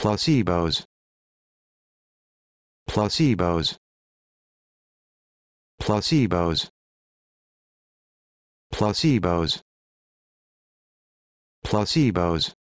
placebos placebos placebos placebos placebos